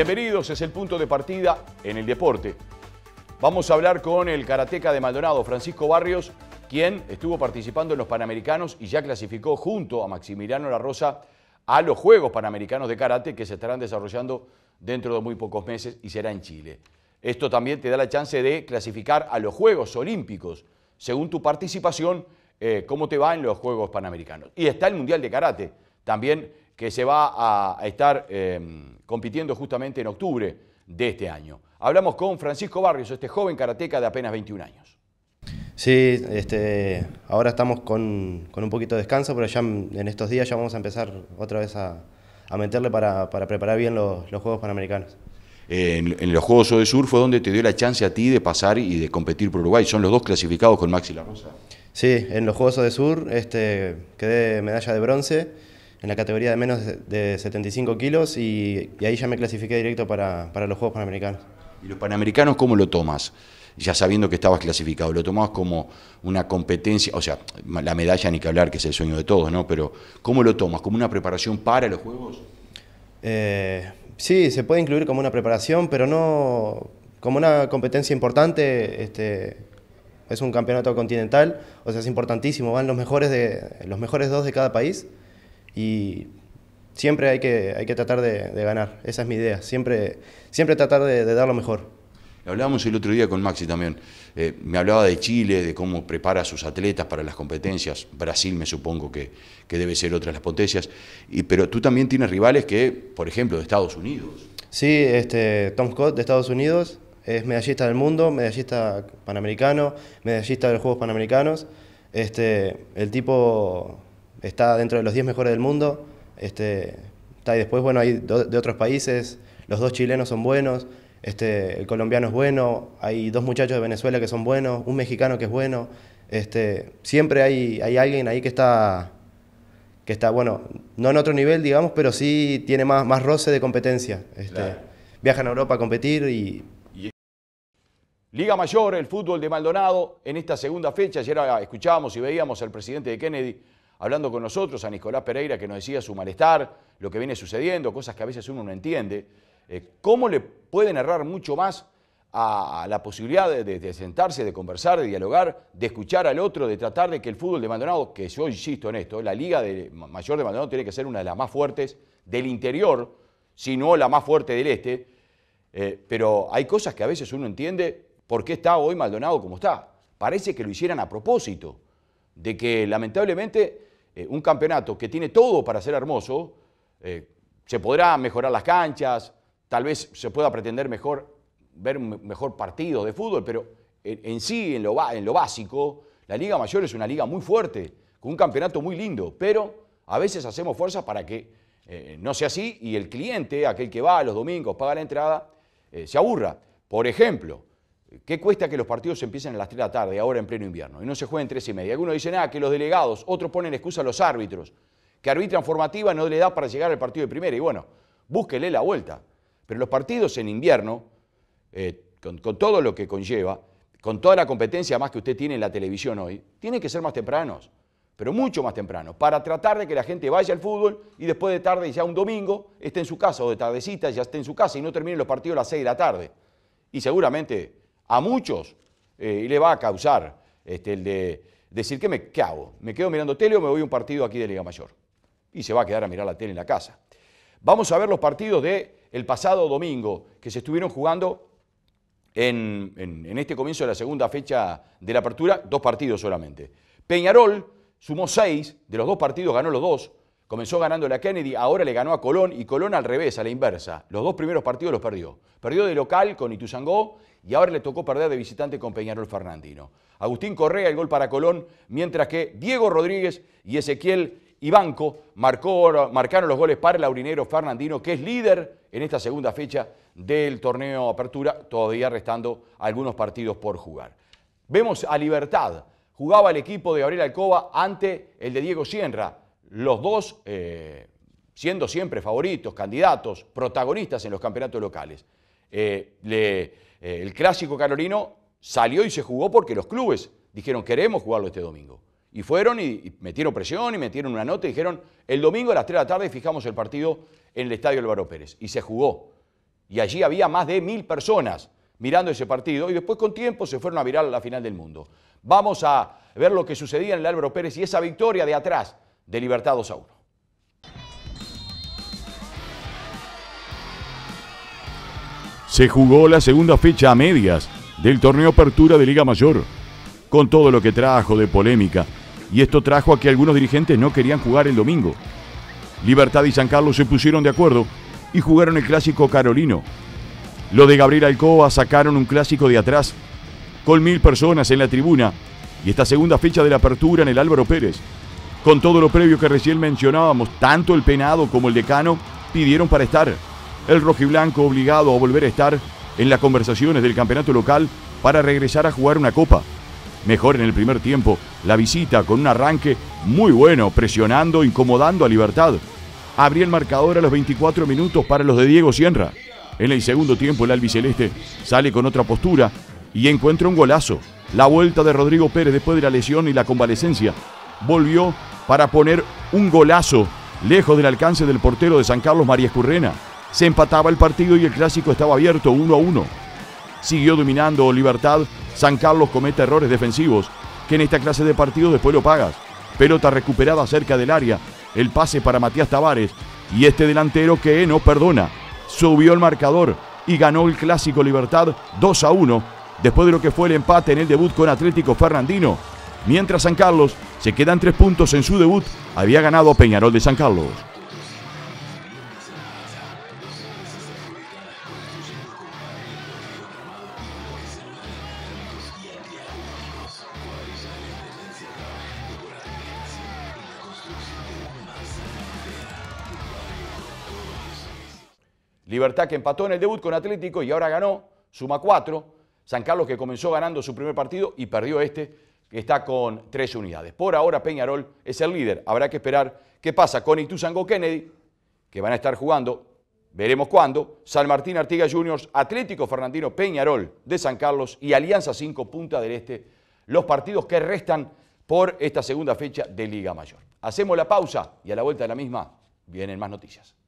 Bienvenidos, es el punto de partida en el deporte. Vamos a hablar con el karateca de Maldonado, Francisco Barrios, quien estuvo participando en los Panamericanos y ya clasificó junto a Maximiliano La Rosa a los Juegos Panamericanos de Karate que se estarán desarrollando dentro de muy pocos meses y será en Chile. Esto también te da la chance de clasificar a los Juegos Olímpicos, según tu participación, eh, cómo te va en los Juegos Panamericanos. Y está el Mundial de Karate, también que se va a estar em, compitiendo justamente en octubre de este año. Hablamos con Francisco Barrios, este joven karateca de apenas 21 años. Sí, este, ahora estamos con, un poquito de descanso, pero ya en estos días ya vamos a empezar otra vez a, meterle para, preparar bien los, Juegos Panamericanos. en, los Juegos Ode Sur fue donde te dio la chance a ti de pasar y de competir por Uruguay. Son los dos clasificados con Maxi La Sí, en los Juegos Ode Sur este, quedé medalla de bronce en la categoría de menos de 75 kilos y, ahí ya me clasifiqué directo para, los Juegos Panamericanos. ¿Y los Panamericanos cómo lo tomas? ya sabiendo que estabas clasificado, lo tomas como una competencia, o sea, la medalla ni que hablar, que es el sueño de todos, ¿no? Pero ¿cómo lo tomas? ¿Como una preparación para los Juegos? Eh, sí, se puede incluir como una preparación, pero no como una competencia importante. Este, es un campeonato continental, o sea, es importantísimo, van los mejores, de, los mejores dos de cada país y siempre hay que, hay que tratar de, ganar, esa es mi idea, siempre, siempre tratar de, dar lo mejor. Hablábamos el otro día con Maxi también, eh, me hablaba de Chile, de cómo prepara a sus atletas para las competencias, Brasil me supongo que, que debe ser otra de las potencias, y, pero tú también tienes rivales que, por ejemplo, de Estados Unidos. Sí, este, Tom Scott de Estados Unidos, es medallista del mundo, medallista panamericano, medallista de los Juegos Panamericanos. Este, el tipo está dentro de los 10 mejores del mundo. Este, está y después, bueno, hay de otros países, los dos chilenos son buenos, este, el colombiano es bueno, hay dos muchachos de Venezuela que son buenos, un mexicano que es bueno. Este, siempre hay, hay alguien ahí que está, que está, bueno, no en otro nivel, digamos, pero sí tiene más, más roce de competencia. Este, Viajan a Europa a competir y Liga Mayor, el fútbol de Maldonado, en esta segunda fecha, ayer ah, escuchábamos y veíamos al presidente de Kennedy hablando con nosotros, a Nicolás Pereira, que nos decía su malestar, lo que viene sucediendo, cosas que a veces uno no entiende. Eh, ¿Cómo le pueden errar mucho más a, la posibilidad de, sentarse, de conversar, de dialogar, de escuchar al otro, de tratar de que el fútbol de Maldonado, que yo insisto en esto, la liga de, mayor de Maldonado tiene que ser una de las más fuertes del interior, si no la más fuerte del este, eh, pero hay cosas que a veces uno entiende por qué está hoy Maldonado como está. Parece que lo hicieran a propósito, de que lamentablemente eh, un campeonato que tiene todo para ser hermoso, eh, se podrá mejorar las canchas, tal vez se pueda pretender mejor, ver mejor partido de fútbol, pero en, sí, en lo, en lo básico, la Liga Mayor es una liga muy fuerte, con un campeonato muy lindo, pero a veces hacemos fuerzas para que eh, no sea así y el cliente, aquel que va los domingos, paga la entrada, se aburra. Por ejemplo, ¿Qué cuesta que los partidos empiecen a las 3 de la tarde, ahora en pleno invierno, y no se jueguen 3 y media? Algunos dicen, ah, que los delegados, otros ponen excusa a los árbitros, que arbitran formativa no le da para llegar al partido de primera, y bueno, búsquele la vuelta. Pero los partidos en invierno, eh, con, todo lo que conlleva, con toda la competencia más que usted tiene en la televisión hoy, tienen que ser más tempranos, pero mucho más tempranos, para tratar de que la gente vaya al fútbol y después de tarde, y ya un domingo, esté en su casa o de tardecita, ya esté en su casa y no termine los partidos a las 6 de la tarde. Y seguramente a muchos eh, y le va a causar este, el de decir, ¿qué, me, hago? ¿Me quedo mirando tele o me voy a un partido aquí de Liga Mayor? Y se va a quedar a mirar la tele en la casa. Vamos a ver los partidos del el pasado domingo que se estuvieron jugando en, este comienzo de la segunda fecha de la apertura, dos partidos solamente. Peñarol sumó seis, de los dos partidos ganó los dos, comenzó ganando la Kennedy, ahora le ganó a Colón y Colón al revés, a la inversa. Los dos primeros partidos los perdió. Perdió de local con Ituzangó y ahora le tocó perder de visitante con Peñarol Fernandino. Agustín Correa el gol para Colón, mientras que Diego Rodríguez y Ezequiel Ibanco marcaron los goles para el Aurinero Fernandino, que es líder en esta segunda fecha del torneo Apertura, todavía restando algunos partidos por jugar. Vemos a Libertad. Jugaba el equipo de Gabriel Alcoba ante el de Diego Sierra. Los dos eh, siendo siempre favoritos, candidatos, protagonistas en los campeonatos locales. Eh, eh, el clásico carolino salió y se jugó porque los clubes dijeron queremos jugarlo este domingo. Y fueron y, metieron presión y metieron una nota y dijeron el domingo a las 3 de la tarde fijamos el partido en el Estadio Álvaro Pérez. Y se jugó. Y allí había más de mil personas mirando ese partido y después con tiempo se fueron a mirar la final del mundo. Vamos a ver lo que sucedía en el Álvaro Pérez y esa victoria de atrás de Libertados a se jugó la segunda fecha a medias del torneo Apertura de Liga Mayor, con todo lo que trajo de polémica, y esto trajo a que algunos dirigentes no querían jugar el domingo. Libertad y San Carlos se pusieron de acuerdo y jugaron el clásico carolino. Lo de Gabriel Alcoba sacaron un clásico de atrás, con mil personas en la tribuna, y esta segunda fecha de la apertura en el Álvaro Pérez. Con todo lo previo que recién mencionábamos, tanto el penado como el decano pidieron para estar el rojiblanco obligado a volver a estar en las conversaciones del campeonato local para regresar a jugar una copa. Mejor en el primer tiempo, la visita con un arranque muy bueno, presionando, incomodando a Libertad. Abría el marcador a los 24 minutos para los de Diego Sienra. En el segundo tiempo, el albiceleste sale con otra postura y encuentra un golazo. La vuelta de Rodrigo Pérez después de la lesión y la convalecencia volvió para poner un golazo lejos del alcance del portero de San Carlos María Escurrena. Se empataba el partido y el clásico estaba abierto 1 a 1. Siguió dominando Libertad. San Carlos comete errores defensivos, que en esta clase de partidos después lo pagas. Pelota recuperada cerca del área. El pase para Matías Tavares. Y este delantero que no perdona. Subió el marcador y ganó el clásico Libertad 2 a 1 después de lo que fue el empate en el debut con Atlético Fernandino. Mientras San Carlos se quedan tres puntos en su debut, había ganado Peñarol de San Carlos. Libertad que empató en el debut con Atlético y ahora ganó, suma cuatro. San Carlos que comenzó ganando su primer partido y perdió este, que está con tres unidades. Por ahora Peñarol es el líder. Habrá que esperar qué pasa con Ituzango Kennedy, que van a estar jugando, veremos cuándo. San Martín Artigas Juniors, Atlético Fernandino Peñarol de San Carlos y Alianza 5 Punta del Este. Los partidos que restan por esta segunda fecha de Liga Mayor. Hacemos la pausa y a la vuelta de la misma vienen más noticias.